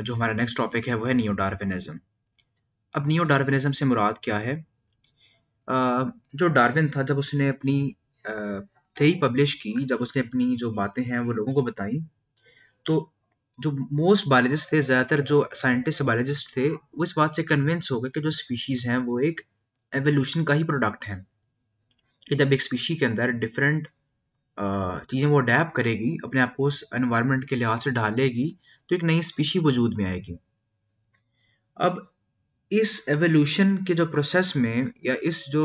जो हमारा next topic है वो है नियो अब नियो से मुराद क्या है जो डार्विन था जब उसने अपनी थे पब्लिश की जब उसने अपनी जो बातें हैं वो लोगों को बताई तो जो मोस्ट बायोलॉजिस्ट थे ज़्यादातर जो साइंटिस्ट बायोलॉजिस्ट थे वो इस बात से कन्विंस हो गए कि जो स्पीशीज़ हैं वो एक एवोल्यूशन का ही प्रोडक्ट है कि जब एक स्पीशी के अंदर डिफरेंट चीज़ें वो अडेप्ट करेगी अपने आप को उस एनवायरनमेंट के लिहाज से ढालेगी तो एक नई स्पीशी वजूद में आएगी अब इस एवोल्यूशन के जो प्रोसेस में या इस जो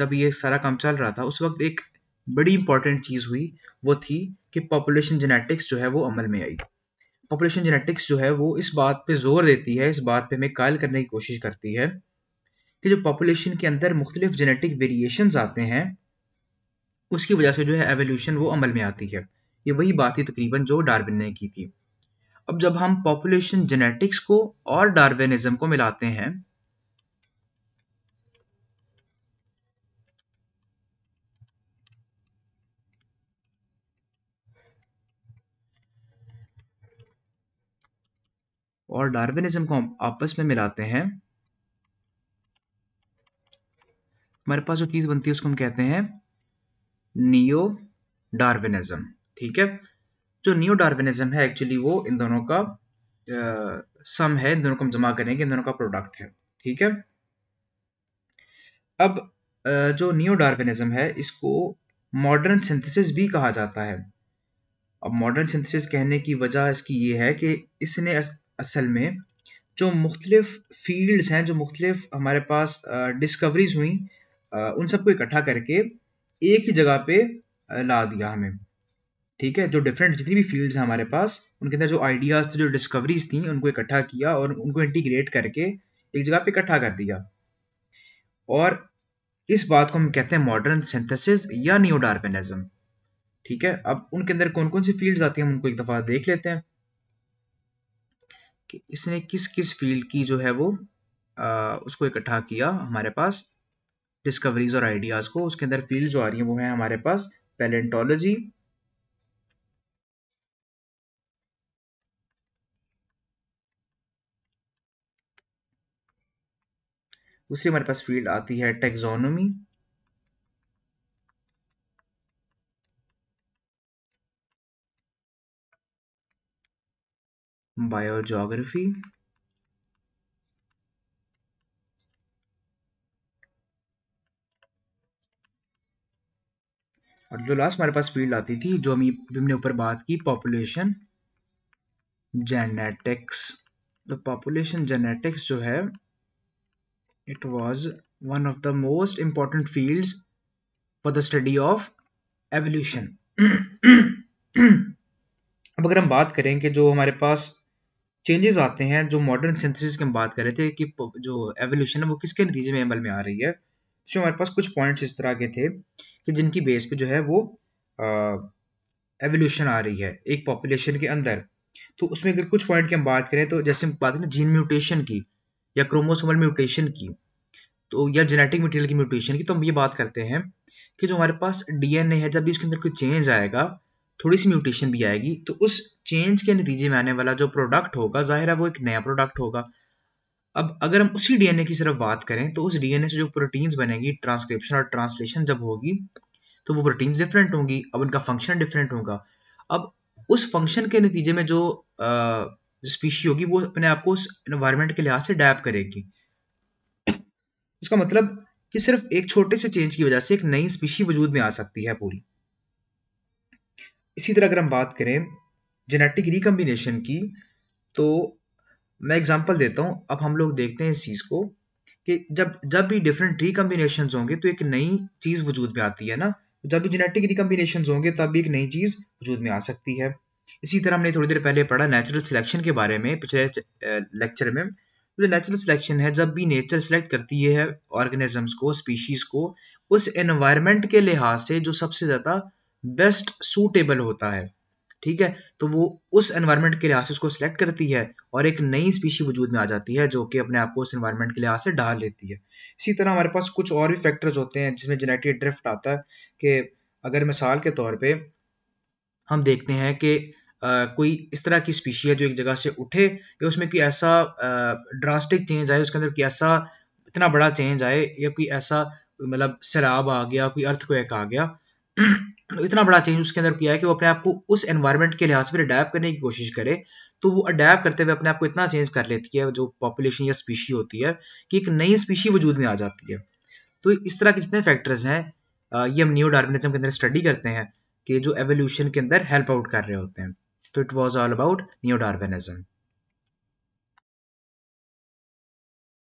जब ये सारा काम चल रहा था उस वक्त एक बड़ी इंपॉर्टेंट चीज़ हुई वो थी कि पॉपुलेशन जेनेटिक्स जो है वो अमल में आई पॉपुलेशन जेनेटिक्स जो है वो इस बात पे जोर देती है इस बात पे हमें कायल करने की कोशिश करती है कि जो पॉपुलेशन के अंदर मुख्तलिफ जेनेटिक वेरिएशन आते हैं उसकी वजह से जो है एवोल्यूशन वो अमल में आती है ये वही बात थी तकरीबन जो डार्विन ने की थी अब जब हम पॉपुलेशन जेनेटिक्स को और डार्विनिज्म को मिलाते हैं और डार्विनिज्म को हम आपस में मिलाते हैं हमारे पास जो चीज बनती है उसको हम कहते हैं नियो डार्विनिज्म ठीक है जो न्यू डार्विनिज्म है एक्चुअली वो इन दोनों का सम है इन दोनों को हम जमा करेंगे इन दोनों का प्रोडक्ट है ठीक है अब जो न्यू डार्विनिज्म है इसको मॉडर्न सिंथेसिस भी कहा जाता है अब मॉडर्न सिंथेसिस कहने की वजह इसकी ये है कि इसने अस, असल में जो मुख्तलिफ फील्ड्स हैं जो मुख्तलिफ हमारे पास डिस्कवरीज हुई उन सबको इकट्ठा करके एक ही जगह पे ला दिया हमें ठीक है जो डिफरेंट जितनी भी फील्ड्स हैं हमारे पास उनके अंदर जो आइडियाज़ थे जो डिस्कवरीज थी उनको इकट्ठा किया और उनको इंटीग्रेट करके एक जगह पे इकट्ठा कर दिया और इस बात को हम कहते हैं मॉडर्न सिंथेसिस या न्यू डार्विनिज्म ठीक है अब उनके अंदर कौन कौन सी फील्ड्स आती हैं हम उनको एक दफ़ा देख लेते हैं कि इसने किस किस फील्ड की जो है वो आ, उसको इकट्ठा किया हमारे पास डिस्कवरीज और आइडियाज़ को उसके अंदर फील्ड जो आ रही है वो है हमारे पास पैलेंटोलॉजी दूसरी हमारे पास फील्ड आती है टेक्सोनोमी बायोजोग्राफी और जो लास्ट हमारे पास फील्ड आती थी जो हम हमने ऊपर बात की पॉपुलेशन जेनेटिक्स तो पॉपुलेशन जेनेटिक्स जो है It was one of the most important fields for the study of evolution. अब अगर हम बात करें कि जो हमारे पास चेंजेस आते हैं जो मॉडर्न सिंथेसिस की हम बात कर रहे थे कि जो एवोल्यूशन है वो किसके नतीजे में अमल में आ रही है तो हमारे पास कुछ पॉइंट्स इस तरह के थे कि जिनकी बेस पे जो है वो एवोल्यूशन आ रही है एक पॉपुलेशन के अंदर तो उसमें अगर कुछ पॉइंट की हम बात करें तो जैसे हम बात करें जीन म्यूटेशन की या क्रोमोसोमल म्यूटेशन की तो या जेनेटिक मटेरियल की म्यूटेशन की तो हम ये बात करते हैं कि जो हमारे पास डीएनए है जब भी उसके अंदर कोई चेंज आएगा थोड़ी सी म्यूटेशन भी आएगी तो उस चेंज के नतीजे में आने वाला जो प्रोडक्ट होगा जाहिर है वो एक नया प्रोडक्ट होगा अब अगर हम उसी डीएनए की सिर्फ बात करें तो उस डीएनए से जो प्रोटीन्स बनेगी ट्रांसक्रिप्शन और ट्रांसलेशन जब होगी तो वो प्रोटीन्स डिफरेंट होंगी अब उनका फंक्शन डिफरेंट होगा अब उस फंक्शन के नतीजे में जो जो स्पीशी होगी वो अपने आप को उस एनवायरमेंट के लिहाज से डैप करेगी उसका मतलब कि सिर्फ एक छोटे से चेंज की वजह से एक नई स्पीशी वजूद में आ सकती है पूरी इसी तरह अगर हम बात करें जेनेटिक रिकम्बिनेशन की तो मैं एग्जांपल देता हूं अब हम लोग देखते हैं इस चीज़ को कि जब जब भी डिफरेंट रिकम्बिनेशन होंगे तो एक नई चीज़ वजूद में आती है ना जब भी जेनेटिक रिकम्बिनेशन होंगे तब भी एक नई चीज़ वजूद में आ सकती है इसी तरह हमने थोड़ी देर पहले पढ़ा नेचुरल सिलेक्शन के बारे में पिछले लेक्चर में तो जो नेचुरल सिलेक्शन है जब भी नेचर सिलेक्ट करती है ऑर्गेनिजम्स को स्पीशीज को उस एनवायरमेंट के लिहाज से जो सबसे ज़्यादा बेस्ट सूटेबल होता है ठीक है तो वो उस एनवायरमेंट के लिहाज से उसको सिलेक्ट करती है और एक नई स्पीशी वजूद में आ जाती है जो कि अपने आप को उस एनवायरमेंट के लिहाज से डाल लेती है इसी तरह हमारे पास कुछ और भी फैक्टर्स होते हैं जिसमें जेनेटिक ड्रिफ्ट आता है कि अगर मिसाल के तौर पर हम देखते हैं कि कोई इस तरह की स्पीशी है जो एक जगह से उठे या उसमें कोई ऐसा ड्रास्टिक चेंज आए उसके अंदर कोई ऐसा इतना बड़ा चेंज आए या कोई ऐसा मतलब शराब आ गया कोई अर्थ आ गया तो इतना बड़ा चेंज उसके अंदर किया है कि वो अपने आप को उस एनवायरनमेंट के लिहाज से अडेप्ट करने की कोशिश करे तो वो अडेप्ट करते हुए अपने आप को इतना चेंज कर लेती है जो पॉपुलेशन या स्पीशी होती है कि एक नई स्पीशी वजूद में आ जाती है तो इस तरह के जितने फैक्टर्स हैं ये हम न्यू डार्विनिज्म के अंदर स्टडी करते हैं के जो एवोल्यूशन के अंदर हेल्प आउट कर रहे होते हैं तो it was all about new डार्वेनिज्म